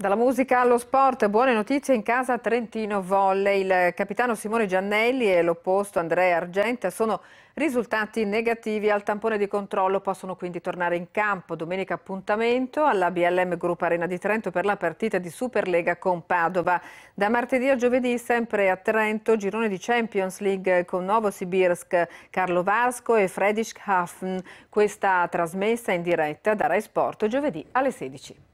Dalla musica allo sport, buone notizie in casa Trentino Volley. Il capitano Simone Giannelli e l'opposto Andrea Argenta sono risultati negativi al tampone di controllo, possono quindi tornare in campo. Domenica appuntamento alla BLM Group Arena di Trento per la partita di Superlega con Padova. Da martedì a giovedì sempre a Trento, girone di Champions League con Novosibirsk, Carlo Vasco e Fredisch Hafn. Questa trasmessa in diretta da Rai Sport giovedì alle 16.